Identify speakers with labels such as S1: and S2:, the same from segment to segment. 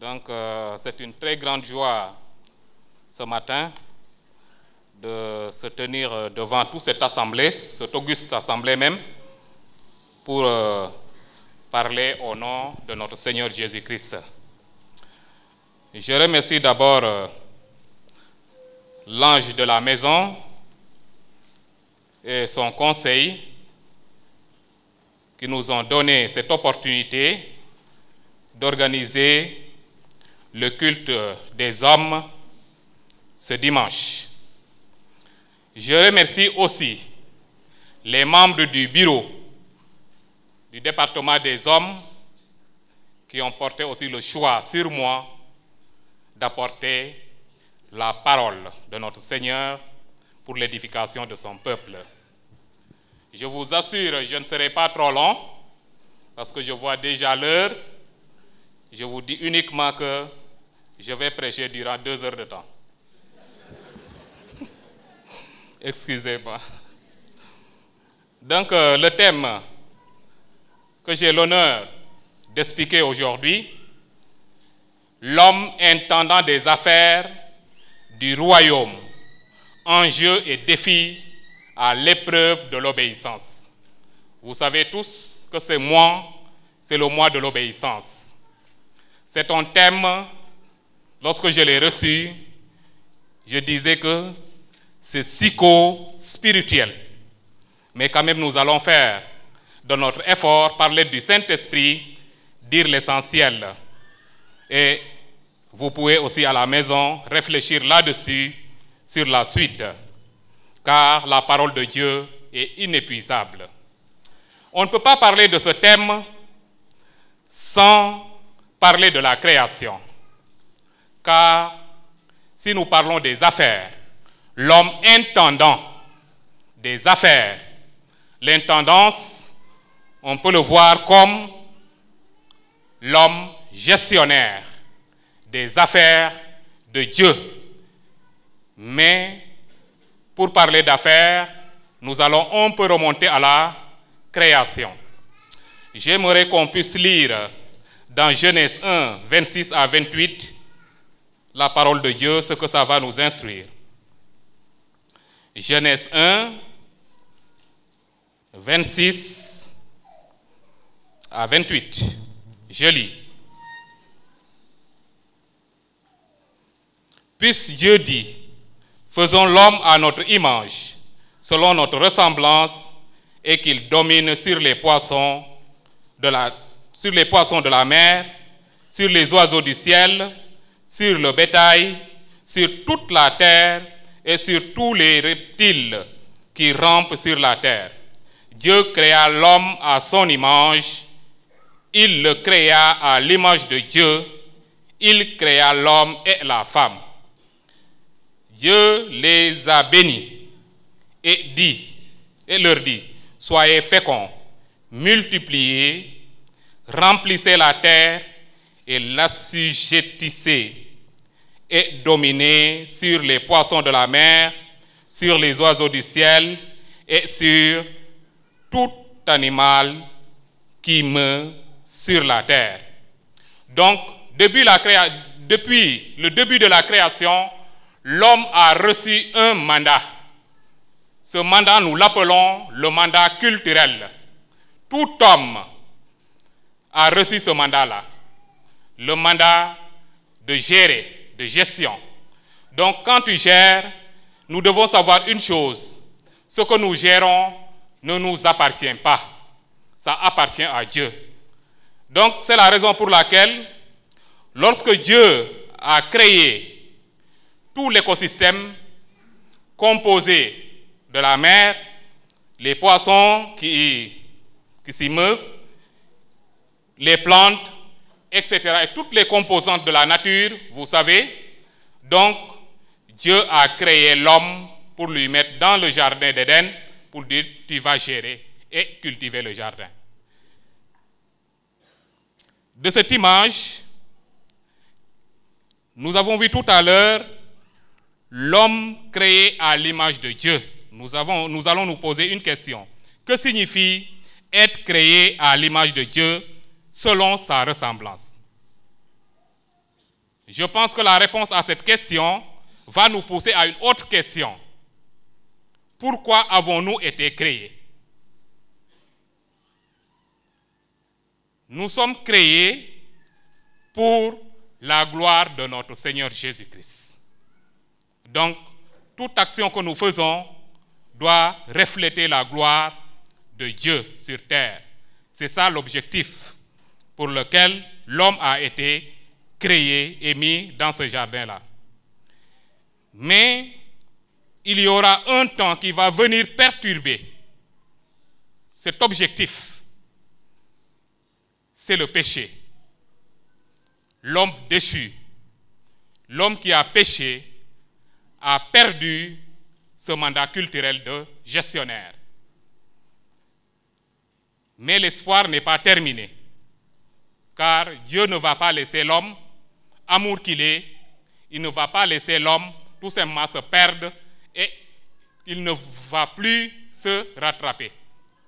S1: Donc, euh, c'est une très grande joie ce matin de se tenir euh, devant toute cette assemblée, cette auguste assemblée même, pour euh, parler au nom de notre Seigneur Jésus-Christ. Je remercie d'abord l'ange de la maison et son conseil qui nous ont donné cette opportunité d'organiser le culte des hommes ce dimanche. Je remercie aussi les membres du bureau du département des hommes qui ont porté aussi le choix sur moi d'apporter la parole de notre Seigneur pour l'édification de son peuple. Je vous assure, je ne serai pas trop long parce que je vois déjà l'heure je vous dis uniquement que je vais prêcher durant deux heures de temps. Excusez-moi. Donc euh, le thème que j'ai l'honneur d'expliquer aujourd'hui, l'homme intendant des affaires du royaume, enjeux et défis à l'épreuve de l'obéissance. Vous savez tous que c'est moi, c'est le mois de l'obéissance. C'est un thème, lorsque je l'ai reçu, je disais que c'est psycho-spirituel. Mais quand même, nous allons faire de notre effort, parler du Saint-Esprit, dire l'essentiel. Et vous pouvez aussi à la maison réfléchir là-dessus, sur la suite, car la parole de Dieu est inépuisable. On ne peut pas parler de ce thème sans parler de la création. Car si nous parlons des affaires, l'homme intendant des affaires, l'intendance, on peut le voir comme l'homme gestionnaire des affaires de Dieu. Mais pour parler d'affaires, nous allons, un peu remonter à la création. J'aimerais qu'on puisse lire dans Genèse 1, 26 à 28, la parole de Dieu, ce que ça va nous instruire. Genèse 1, 26 à 28. Je lis. Puis Dieu dit, faisons l'homme à notre image, selon notre ressemblance, et qu'il domine sur les poissons de la terre sur les poissons de la mer, sur les oiseaux du ciel, sur le bétail, sur toute la terre et sur tous les reptiles qui rampent sur la terre. Dieu créa l'homme à son image. Il le créa à l'image de Dieu. Il créa l'homme et la femme. Dieu les a bénis et dit, et leur dit, soyez féconds, multipliez Remplissez la terre et l'assujettissez et dominez sur les poissons de la mer, sur les oiseaux du ciel et sur tout animal qui meurt sur la terre. Donc, depuis le début de la création, l'homme a reçu un mandat. Ce mandat, nous l'appelons le mandat culturel. Tout homme a reçu ce mandat-là, le mandat de gérer, de gestion. Donc quand tu gères, nous devons savoir une chose, ce que nous gérons ne nous appartient pas, ça appartient à Dieu. Donc c'est la raison pour laquelle, lorsque Dieu a créé tout l'écosystème composé de la mer, les poissons qui, qui s'y meuvent, les plantes, etc. Et toutes les composantes de la nature, vous savez. Donc, Dieu a créé l'homme pour lui mettre dans le jardin d'Éden pour dire tu vas gérer et cultiver le jardin. De cette image, nous avons vu tout à l'heure l'homme créé à l'image de Dieu. Nous, avons, nous allons nous poser une question. Que signifie être créé à l'image de Dieu selon sa ressemblance Je pense que la réponse à cette question va nous pousser à une autre question. Pourquoi avons-nous été créés Nous sommes créés pour la gloire de notre Seigneur Jésus-Christ. Donc, toute action que nous faisons doit refléter la gloire de Dieu sur terre. C'est ça l'objectif pour lequel l'homme a été créé et mis dans ce jardin-là. Mais il y aura un temps qui va venir perturber cet objectif. C'est le péché. L'homme déchu, l'homme qui a péché, a perdu ce mandat culturel de gestionnaire. Mais l'espoir n'est pas terminé car Dieu ne va pas laisser l'homme, amour qu'il est, il ne va pas laisser l'homme tout simplement se perdre et il ne va plus se rattraper.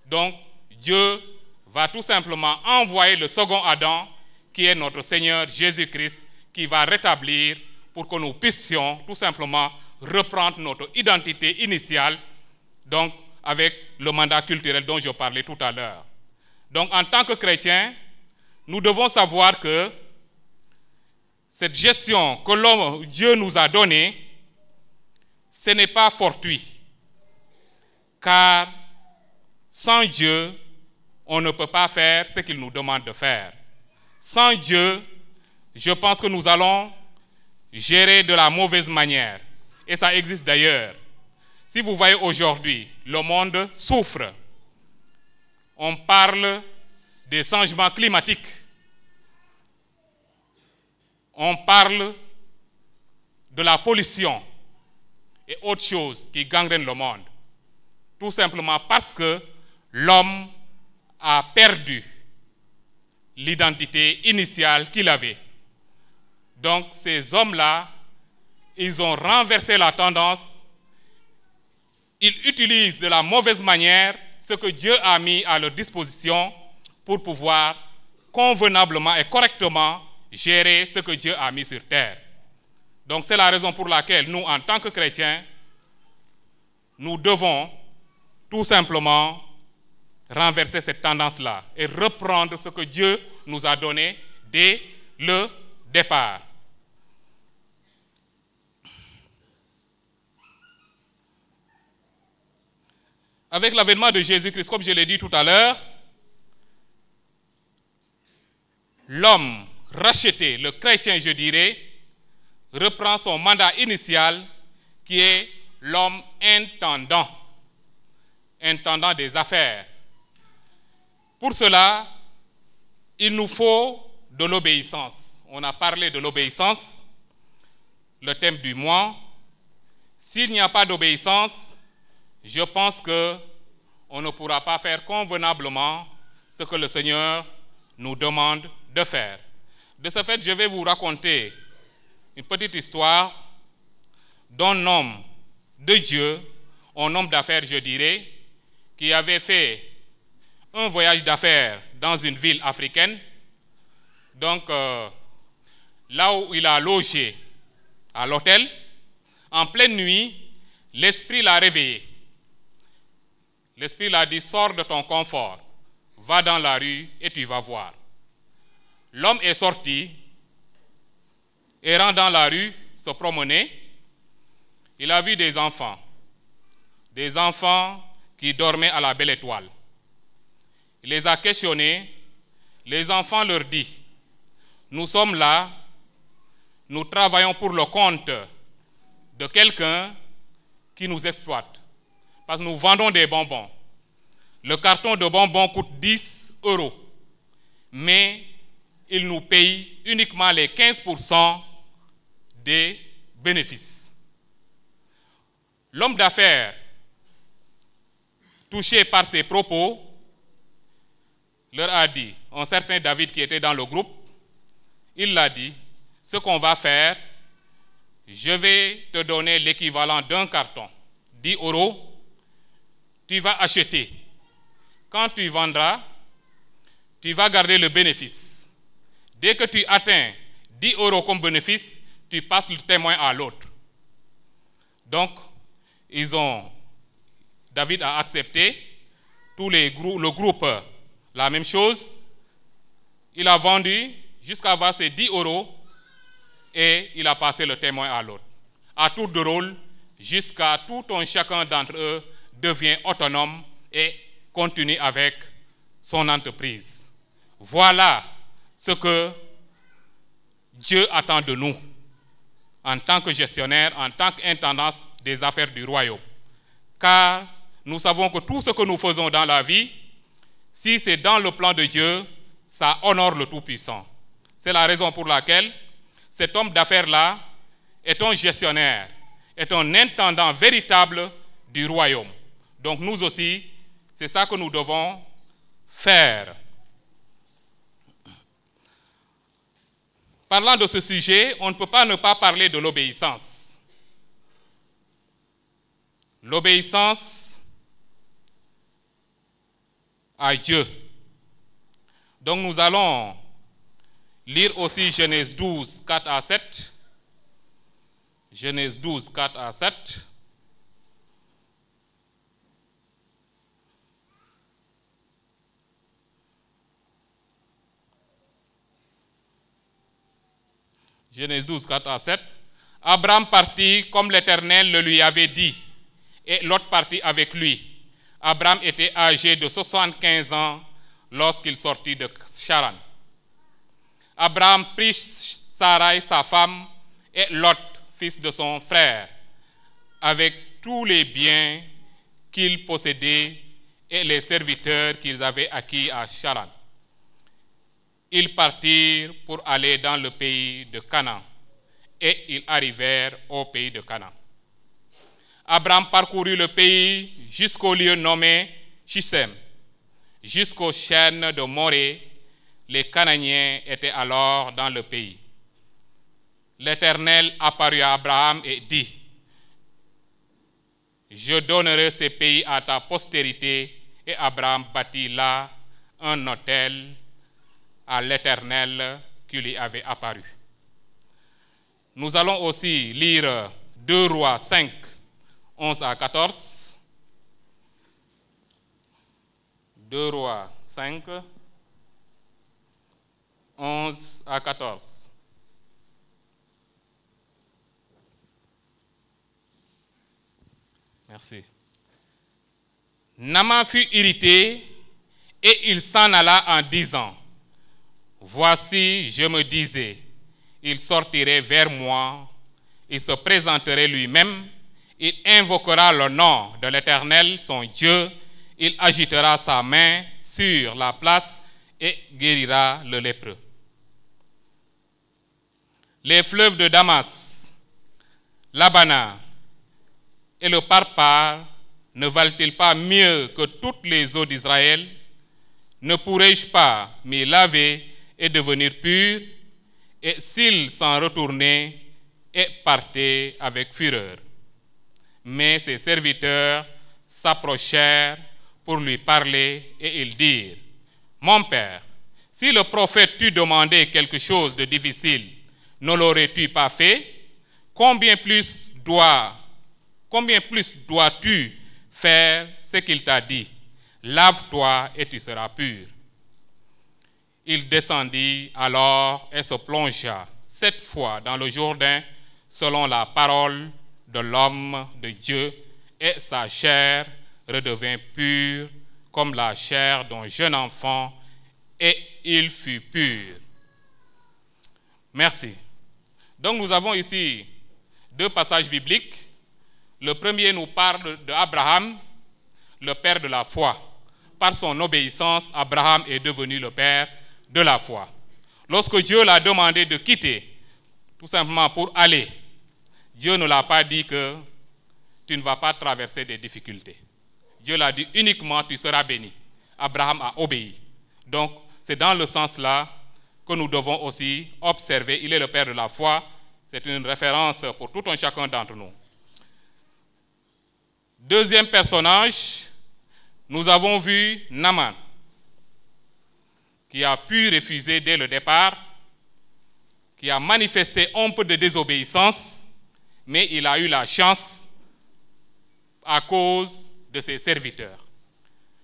S1: Donc Dieu va tout simplement envoyer le second Adam, qui est notre Seigneur Jésus-Christ, qui va rétablir pour que nous puissions tout simplement reprendre notre identité initiale, donc avec le mandat culturel dont je parlais tout à l'heure. Donc en tant que chrétien, nous devons savoir que cette gestion que Dieu nous a donnée, ce n'est pas fortuit. Car sans Dieu, on ne peut pas faire ce qu'il nous demande de faire. Sans Dieu, je pense que nous allons gérer de la mauvaise manière. Et ça existe d'ailleurs. Si vous voyez aujourd'hui, le monde souffre. On parle des changements climatiques. On parle de la pollution et autres choses qui gangrènent le monde. Tout simplement parce que l'homme a perdu l'identité initiale qu'il avait. Donc ces hommes-là, ils ont renversé la tendance, ils utilisent de la mauvaise manière ce que Dieu a mis à leur disposition pour pouvoir convenablement et correctement gérer ce que Dieu a mis sur terre. Donc c'est la raison pour laquelle nous, en tant que chrétiens, nous devons tout simplement renverser cette tendance-là et reprendre ce que Dieu nous a donné dès le départ. Avec l'avènement de Jésus-Christ, comme je l'ai dit tout à l'heure, l'homme racheté, le chrétien, je dirais, reprend son mandat initial qui est l'homme intendant, intendant des affaires. Pour cela, il nous faut de l'obéissance. On a parlé de l'obéissance, le thème du mois. S'il n'y a pas d'obéissance, je pense que on ne pourra pas faire convenablement ce que le Seigneur nous demande de faire. De ce fait, je vais vous raconter une petite histoire d'un homme de Dieu, un homme d'affaires, je dirais, qui avait fait un voyage d'affaires dans une ville africaine. Donc, euh, là où il a logé, à l'hôtel, en pleine nuit, l'esprit l'a réveillé. L'esprit l'a dit, sors de ton confort, va dans la rue et tu vas voir. L'homme est sorti, errant dans la rue, se promener. Il a vu des enfants, des enfants qui dormaient à la belle étoile. Il les a questionnés. Les enfants leur dit, nous sommes là, nous travaillons pour le compte de quelqu'un qui nous exploite. Parce que nous vendons des bonbons. Le carton de bonbons coûte 10 euros. Mais il nous paye uniquement les 15% des bénéfices. L'homme d'affaires touché par ces propos leur a dit, un certain David qui était dans le groupe, il l'a dit, ce qu'on va faire, je vais te donner l'équivalent d'un carton, 10 euros, tu vas acheter. Quand tu vendras, tu vas garder le bénéfice. Dès que tu atteins 10 euros comme bénéfice, tu passes le témoin à l'autre. Donc, ils ont, David a accepté, tous les le groupe, la même chose. Il a vendu jusqu'à avoir ses 10 euros et il a passé le témoin à l'autre. À tour de rôle, jusqu'à tout un chacun d'entre eux devient autonome et continue avec son entreprise. Voilà ce que Dieu attend de nous en tant que gestionnaire, en tant qu'intendance des affaires du royaume. Car nous savons que tout ce que nous faisons dans la vie, si c'est dans le plan de Dieu, ça honore le Tout-Puissant. C'est la raison pour laquelle cet homme d'affaires-là est un gestionnaire, est un intendant véritable du royaume. Donc nous aussi, c'est ça que nous devons faire. Parlant de ce sujet, on ne peut pas ne pas parler de l'obéissance. L'obéissance à Dieu. Donc nous allons lire aussi Genèse 12, 4 à 7. Genèse 12, 4 à 7. Genèse 12, 4 à 7. Abraham partit comme l'Éternel le lui avait dit, et Lot partit avec lui. Abraham était âgé de 75 ans lorsqu'il sortit de Charan. Abraham prit Sarai, sa femme, et Lot, fils de son frère, avec tous les biens qu'il possédait et les serviteurs qu'ils avaient acquis à Charan ils partirent pour aller dans le pays de Canaan et ils arrivèrent au pays de Canaan. Abraham parcourut le pays jusqu'au lieu nommé Shisem, jusqu'aux chênes de Morée. Les Cananiens étaient alors dans le pays. L'Éternel apparut à Abraham et dit, Je donnerai ce pays à ta postérité. Et Abraham bâtit là un hôtel à l'Éternel qui lui avait apparu. Nous allons aussi lire 2 Rois 5, 11 à 14. 2 Rois 5, 11 à 14. Merci. Nama fut irrité et il s'en alla en disant Voici, je me disais, il sortirait vers moi, il se présenterait lui-même, il invoquera le nom de l'Éternel, son Dieu, il agitera sa main sur la place et guérira le lépreux. Les fleuves de Damas, l'Abana et le Parpar ne valent-ils pas mieux que toutes les eaux d'Israël Ne pourrais-je pas m'y laver et devenir pur et s'il s'en retournait et partait avec fureur. Mais ses serviteurs s'approchèrent pour lui parler et ils dirent, Mon père, si le prophète t'eût demandé quelque chose de difficile, ne l'aurais-tu pas fait Combien plus dois, combien plus dois-tu faire ce qu'il t'a dit Lave-toi et tu seras pur. Il descendit alors et se plongea sept fois dans le Jourdain selon la parole de l'homme de Dieu, et sa chair redevint pure comme la chair d'un jeune enfant, et il fut pur. Merci. Donc nous avons ici deux passages bibliques. Le premier nous parle d'Abraham, le père de la foi. Par son obéissance, Abraham est devenu le père de la foi. Lorsque Dieu l'a demandé de quitter, tout simplement pour aller, Dieu ne l'a pas dit que tu ne vas pas traverser des difficultés. Dieu l'a dit uniquement tu seras béni. Abraham a obéi. Donc c'est dans le sens-là que nous devons aussi observer. Il est le Père de la foi. C'est une référence pour tout un chacun d'entre nous. Deuxième personnage, nous avons vu Naman qui a pu refuser dès le départ, qui a manifesté un peu de désobéissance, mais il a eu la chance à cause de ses serviteurs.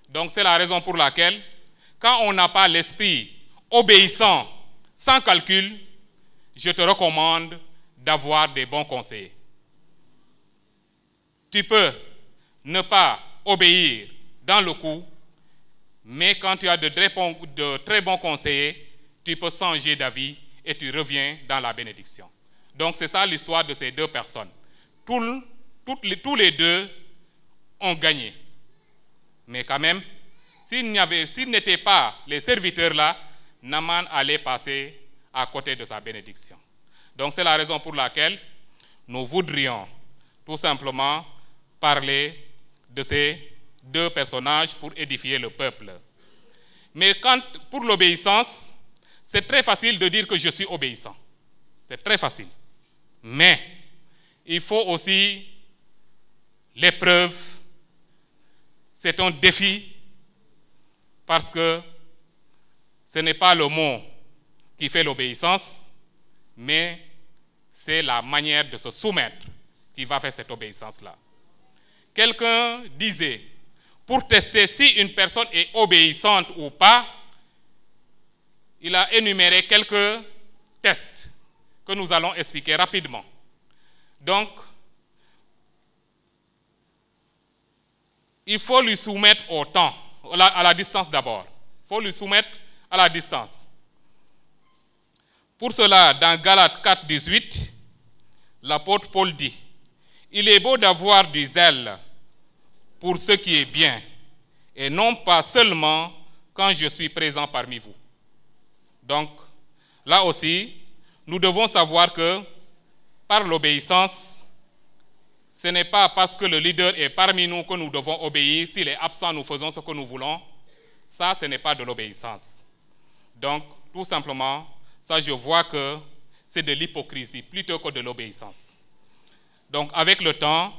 S1: Donc c'est la raison pour laquelle, quand on n'a pas l'esprit obéissant, sans calcul, je te recommande d'avoir des bons conseils. Tu peux ne pas obéir dans le coup, mais quand tu as de très, bons, conseillers, tu peux changer d'avis et tu reviens dans la bénédiction. Donc c'est ça l'histoire de ces deux personnes. tous les deux ont gagné. Mais quand même, s'il n'étaient pas les serviteurs là, Naman allait passer à côté de sa bénédiction. Donc c'est la raison pour laquelle nous voudrions tout simplement parler de ces deux personnages pour édifier le peuple. Mais quand, pour l'obéissance, c'est très facile de dire que je suis obéissant. C'est très facile. Mais il faut aussi l'épreuve. C'est un défi parce que ce n'est pas le mot qui fait l'obéissance, mais c'est la manière de se soumettre qui va faire cette obéissance-là. Quelqu'un disait pour tester si une personne est obéissante ou pas, il a énuméré quelques tests que nous allons expliquer rapidement. Donc, il faut lui soumettre au temps, à la distance d'abord. Il faut lui soumettre à la distance. Pour cela, dans Galates 4, 18, l'apôtre Paul dit, Il est beau d'avoir du zèle, pour ce qui est bien, et non pas seulement quand je suis présent parmi vous. Donc, là aussi, nous devons savoir que par l'obéissance, ce n'est pas parce que le leader est parmi nous que nous devons obéir. S'il est absent, nous faisons ce que nous voulons. Ça, ce n'est pas de l'obéissance. Donc, tout simplement, ça, je vois que c'est de l'hypocrisie plutôt que de l'obéissance. Donc, avec le temps,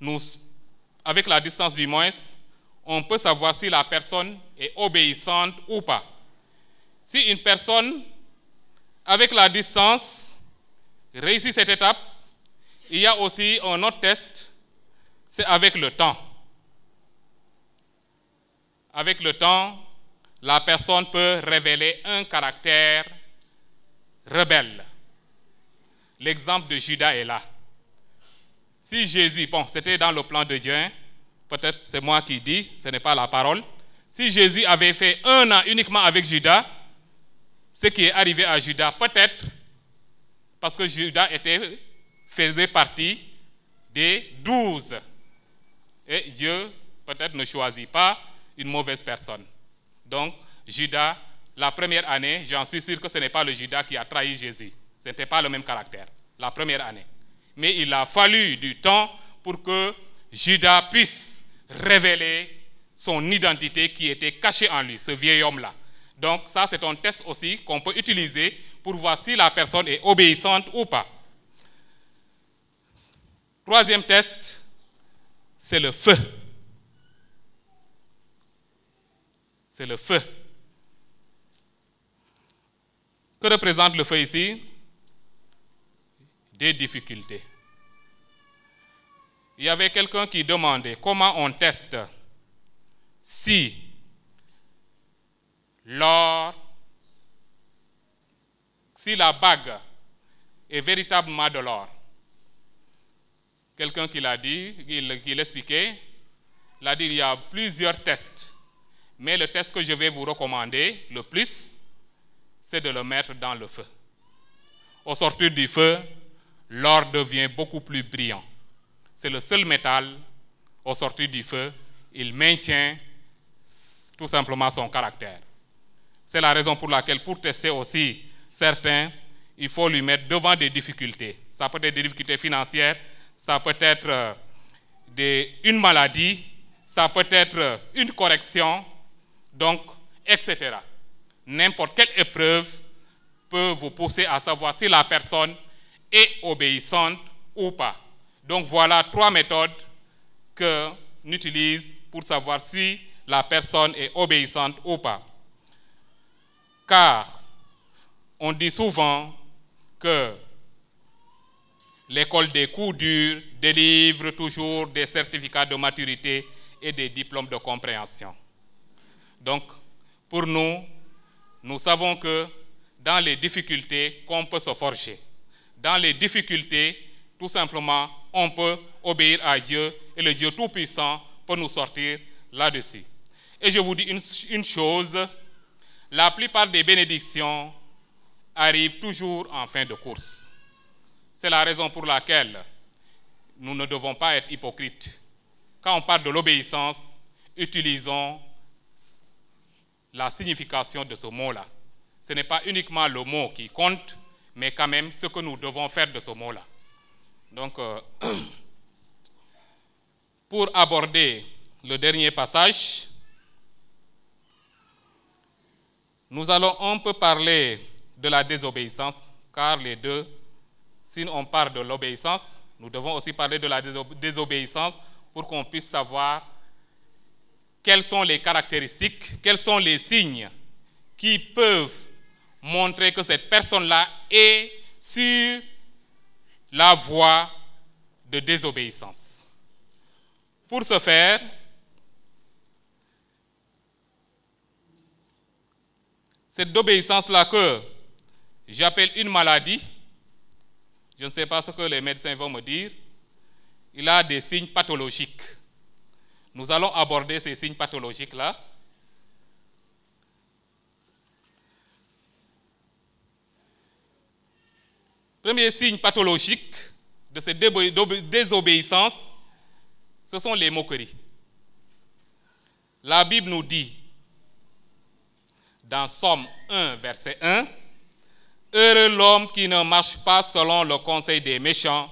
S1: nous avec la distance du moins, on peut savoir si la personne est obéissante ou pas. Si une personne, avec la distance, réussit cette étape, il y a aussi un autre test, c'est avec le temps. Avec le temps, la personne peut révéler un caractère rebelle. L'exemple de Judas est là. Si Jésus, bon, c'était dans le plan de Dieu, hein, peut-être c'est moi qui dis, ce n'est pas la parole. Si Jésus avait fait un an uniquement avec Judas, ce qui est arrivé à Judas, peut-être parce que Judas était, faisait partie des douze. Et Dieu, peut-être, ne choisit pas une mauvaise personne. Donc, Judas, la première année, j'en suis sûr que ce n'est pas le Judas qui a trahi Jésus. Ce n'était pas le même caractère, la première année mais il a fallu du temps pour que Judas puisse révéler son identité qui était cachée en lui, ce vieil homme-là. Donc ça, c'est un test aussi qu'on peut utiliser pour voir si la personne est obéissante ou pas. Troisième test, c'est le feu. C'est le feu. Que représente le feu ici des difficultés. Il y avait quelqu'un qui demandait comment on teste si l'or, si la bague est véritablement de l'or. Quelqu'un qui l'a dit, qui l'expliquait, l'a dit, il y a plusieurs tests. Mais le test que je vais vous recommander le plus, c'est de le mettre dans le feu. Au sortir du feu, l'or devient beaucoup plus brillant. C'est le seul métal, au sorti du feu, il maintient tout simplement son caractère. C'est la raison pour laquelle, pour tester aussi certains, il faut lui mettre devant des difficultés. Ça peut être des difficultés financières, ça peut être euh, une maladie, ça peut être euh, une correction, donc, etc. N'importe quelle épreuve peut vous pousser à savoir si la personne et obéissante ou pas. Donc voilà trois méthodes que utilise pour savoir si la personne est obéissante ou pas. Car on dit souvent que l'école des cours durs délivre toujours des certificats de maturité et des diplômes de compréhension. Donc, pour nous, nous savons que dans les difficultés qu'on peut se forger, dans les difficultés, tout simplement, on peut obéir à Dieu et le Dieu Tout-Puissant peut nous sortir là-dessus. Et je vous dis une, chose, la plupart des bénédictions arrivent toujours en fin de course. C'est la raison pour laquelle nous ne devons pas être hypocrites. Quand on parle de l'obéissance, utilisons la signification de ce mot-là. Ce n'est pas uniquement le mot qui compte, mais quand même ce que nous devons faire de ce mot-là. Donc, euh, pour aborder le dernier passage, nous allons un peu parler de la désobéissance, car les deux, si on parle de l'obéissance, nous devons aussi parler de la désobéissance pour qu'on puisse savoir quelles sont les caractéristiques, quels sont les signes qui peuvent montrer que cette personne-là est sur la voie de désobéissance. Pour ce faire, cette obéissance-là que j'appelle une maladie, je ne sais pas ce que les médecins vont me dire, il a des signes pathologiques. Nous allons aborder ces signes pathologiques-là Premier signe pathologique de cette désobéissance, ce sont les moqueries. La Bible nous dit dans Somme 1, verset 1, Heureux l'homme qui ne marche pas selon le conseil des méchants,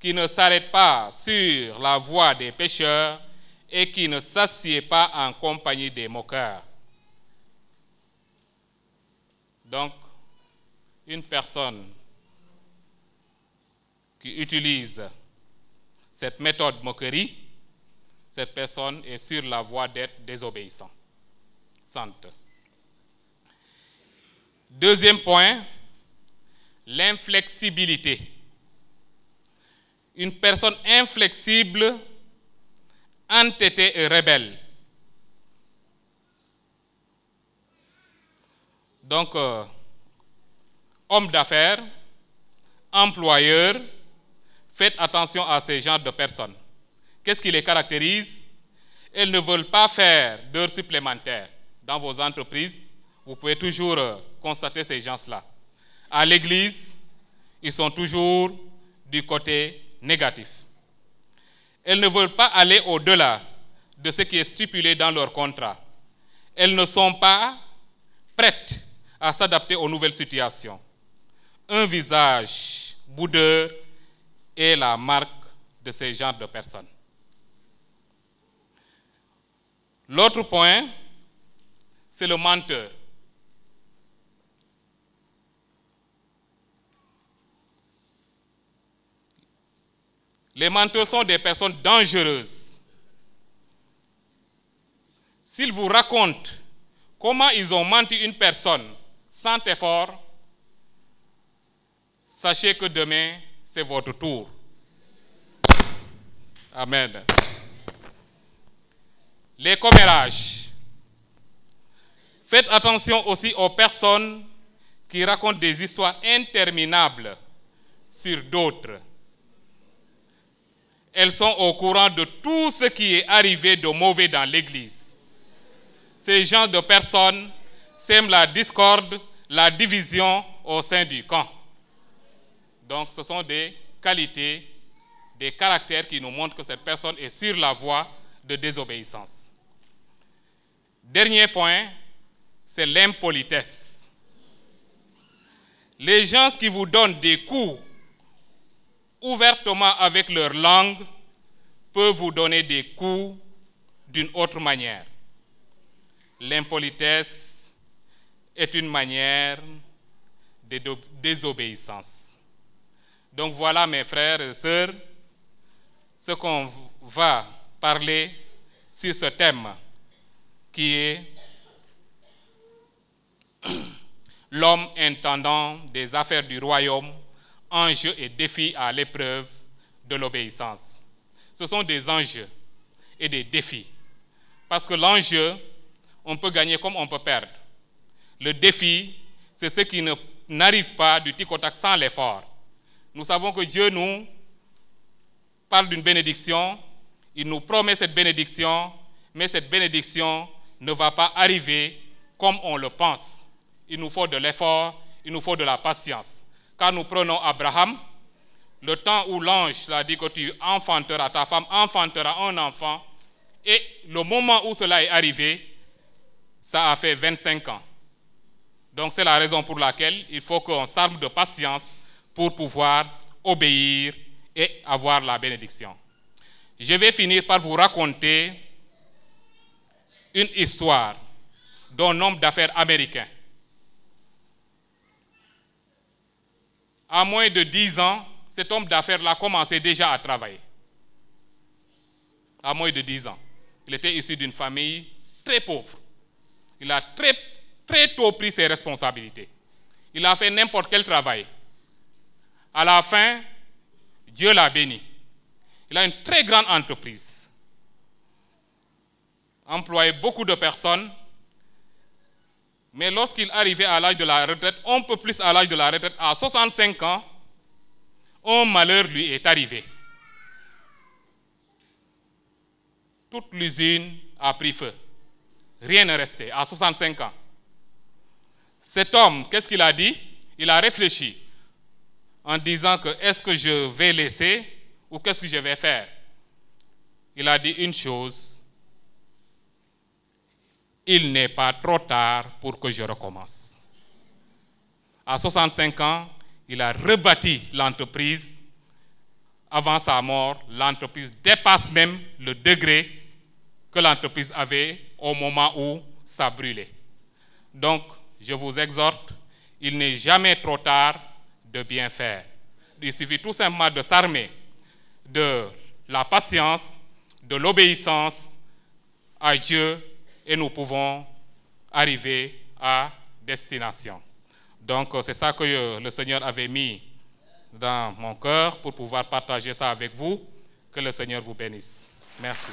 S1: qui ne s'arrête pas sur la voie des pécheurs et qui ne s'assied pas en compagnie des moqueurs. Donc, une personne utilise cette méthode moquerie, cette personne est sur la voie d'être désobéissante. Deuxième point, l'inflexibilité. Une personne inflexible, entêtée et rebelle. Donc, euh, homme d'affaires, employeur, Faites attention à ces genres de personnes. Qu'est-ce qui les caractérise Elles ne veulent pas faire d'heures supplémentaires dans vos entreprises. Vous pouvez toujours euh, constater ces gens-là. À l'église, ils sont toujours du côté négatif. Elles ne veulent pas aller au-delà de ce qui est stipulé dans leur contrat. Elles ne sont pas prêtes à s'adapter aux nouvelles situations. Un visage boudeur est la marque de ce genre de personnes. L'autre point, c'est le menteur. Les menteurs sont des personnes dangereuses. S'ils vous racontent comment ils ont menti une personne sans effort, sachez que demain, c'est votre tour. Amen. Les commérages. Faites attention aussi aux personnes qui racontent des histoires interminables sur d'autres. Elles sont au courant de tout ce qui est arrivé de mauvais dans l'Église. Ces gens de personnes sèment la discorde, la division au sein du camp. Donc ce sont des qualités, des caractères qui nous montrent que cette personne est sur la voie de désobéissance. Dernier point, c'est l'impolitesse. Les gens qui vous donnent des coups ouvertement avec leur langue peuvent vous donner des coups d'une autre manière. L'impolitesse est une manière de désobéissance. Donc voilà mes frères et sœurs, ce qu'on va parler sur ce thème qui est l'homme intendant des affaires du royaume, enjeux et défis à l'épreuve de l'obéissance. Ce sont des enjeux et des défis. Parce que l'enjeu, on peut gagner comme on peut perdre. Le défi, c'est ce qui n'arrive pas du tic sans l'effort. Nous savons que Dieu nous parle d'une bénédiction, il nous promet cette bénédiction, mais cette bénédiction ne va pas arriver comme on le pense. Il nous faut de l'effort, il nous faut de la patience. Quand nous prenons Abraham, le temps où l'ange l'a dit que tu enfanteras, ta femme enfantera un enfant, et le moment où cela est arrivé, ça a fait 25 ans. Donc c'est la raison pour laquelle il faut qu'on s'arme de patience pour pouvoir obéir et avoir la bénédiction. Je vais finir par vous raconter une histoire d'un homme d'affaires américain. À moins de 10 ans, cet homme d'affaires-là commençait déjà à travailler. À moins de 10 ans. Il était issu d'une famille très pauvre. Il a très, très tôt pris ses responsabilités. Il a fait n'importe quel travail. À la fin, Dieu l'a béni. Il a une très grande entreprise. Employé beaucoup de personnes. Mais lorsqu'il arrivait à l'âge de la retraite, un peu plus à l'âge de la retraite, à 65 ans, un malheur lui est arrivé. Toute l'usine a pris feu. Rien n'est resté à 65 ans. Cet homme, qu'est-ce qu'il a dit Il a réfléchi en disant que est-ce que je vais laisser ou qu'est-ce que je vais faire Il a dit une chose, il n'est pas trop tard pour que je recommence. À 65 ans, il a rebâti l'entreprise. Avant sa mort, l'entreprise dépasse même le degré que l'entreprise avait au moment où ça brûlait. Donc, je vous exhorte, il n'est jamais trop tard de bien faire. Il suffit tout simplement de s'armer de la patience, de l'obéissance à Dieu et nous pouvons arriver à destination. Donc euh, c'est ça que euh, le Seigneur avait mis dans mon cœur pour pouvoir partager ça avec vous. Que le Seigneur vous bénisse. Merci.